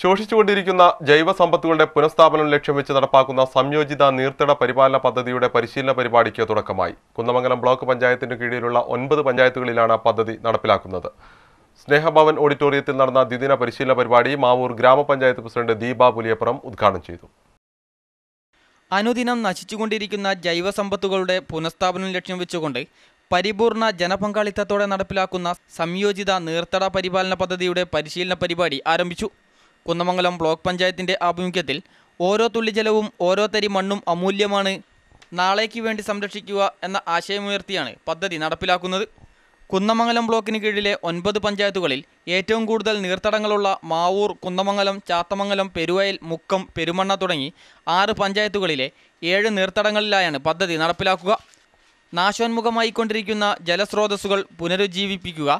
ശോഷിച്ചുകൊണ്ടിരിക്കുന്ന ജൈവ സമ്പത്തുകളുടെ പുനഃസ്ഥാപനം ലക്ഷ്യം വെച്ച് നടപ്പാക്കുന്ന സംയോജിത നീർത്തട പരിപാലന പദ്ധതിയുടെ പരിശീലന പരിപാടിക്ക് തുടക്കമായി കുന്നമംഗലം ബ്ലോക്ക് പഞ്ചായത്തിന് കീഴിലുള്ള ഒൻപത് പഞ്ചായത്തുകളിലാണ് പദ്ധതി നടപ്പിലാക്കുന്നത് സ്നേഹഭവൻ ഓഡിറ്റോറിയത്തിൽ നടന്ന ദ്വിദിന പരിശീലന പരിപാടി മാവൂർ ഗ്രാമപഞ്ചായത്ത് പ്രസിഡന്റ് ദീപ പുലിയപ്പുറം ഉദ്ഘാടനം ചെയ്തു അനുദിനം നശിച്ചുകൊണ്ടിരിക്കുന്ന ജൈവ സമ്പത്തുകളുടെ പുനഃസ്ഥാപനം ലക്ഷ്യം വെച്ചുകൊണ്ട് പരിപൂർണ ജനപങ്കാളിത്തത്തോടെ നടപ്പിലാക്കുന്ന സംയോജിത നീർത്തട പരിപാലന പദ്ധതിയുടെ പരിശീലന പരിപാടി ആരംഭിച്ചു കുന്നമംഗലം ബ്ലോക്ക് പഞ്ചായത്തിന്റെ ആഭിമുഖ്യത്തിൽ ഓരോ തുള്ളി ജലവും ഓരോ തരി മണ്ണും അമൂല്യമാണ് നാളേക്ക് വേണ്ടി സംരക്ഷിക്കുക എന്ന ആശയമുയർത്തിയാണ് പദ്ധതി നടപ്പിലാക്കുന്നത് കുന്നമംഗലം ബ്ലോക്കിന് കീഴിലെ ഒൻപത് പഞ്ചായത്തുകളിൽ ഏറ്റവും കൂടുതൽ നീർത്തടങ്ങളുള്ള മാവൂർ കുന്നമംഗലം ചാത്തമംഗലം പെരുവയൽ മുക്കം പെരുമണ്ണ തുടങ്ങി ആറ് പഞ്ചായത്തുകളിലെ ഏഴ് നീർത്തടങ്ങളിലായാണ് പദ്ധതി നടപ്പിലാക്കുക നാശോന്മുഖമായിക്കൊണ്ടിരിക്കുന്ന ജലസ്രോതസ്സുകൾ പുനരുജ്ജീവിപ്പിക്കുക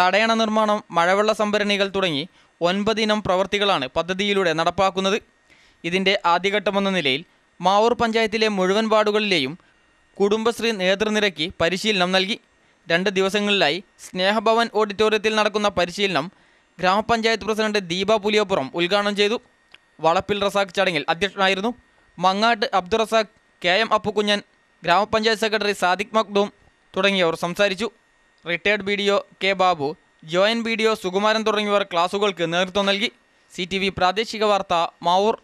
തടയണ നിർമ്മാണം മഴവെള്ള സംഭരണികൾ തുടങ്ങി ഒൻപതിനം പ്രവർത്തികളാണ് പദ്ധതിയിലൂടെ നടപ്പാക്കുന്നത് ഇതിൻ്റെ ആദ്യഘട്ടമെന്ന നിലയിൽ മാവൂർ പഞ്ചായത്തിലെ മുഴുവൻ വാർഡുകളിലെയും കുടുംബശ്രീ നേതൃനിരയ്ക്ക് പരിശീലനം നൽകി രണ്ട് ദിവസങ്ങളിലായി സ്നേഹഭവൻ ഓഡിറ്റോറിയത്തിൽ നടക്കുന്ന പരിശീലനം ഗ്രാമപഞ്ചായത്ത് പ്രസിഡന്റ് ദീപ പുലിയപ്പുറം ഉദ്ഘാടനം ചെയ്തു വളപ്പിൽ റസാഖ് ചടങ്ങിൽ അധ്യക്ഷനായിരുന്നു മങ്ങാട്ട് അബ്ദുൾ റസാഖ് കെ എം അപ്പുക്കുഞ്ഞൻ ഗ്രാമപഞ്ചായത്ത് സെക്രട്ടറി സാദിഖ് മക്ദൂം തുടങ്ങിയവർ സംസാരിച്ചു retired B K Babu joint B D O Sukumaran തുടങ്ങിയവർ ക്ലാസുകൾക്ക് നേതൃത്വം നൽകി സി പ്രാദേശിക വാർത്ത മാവൂർ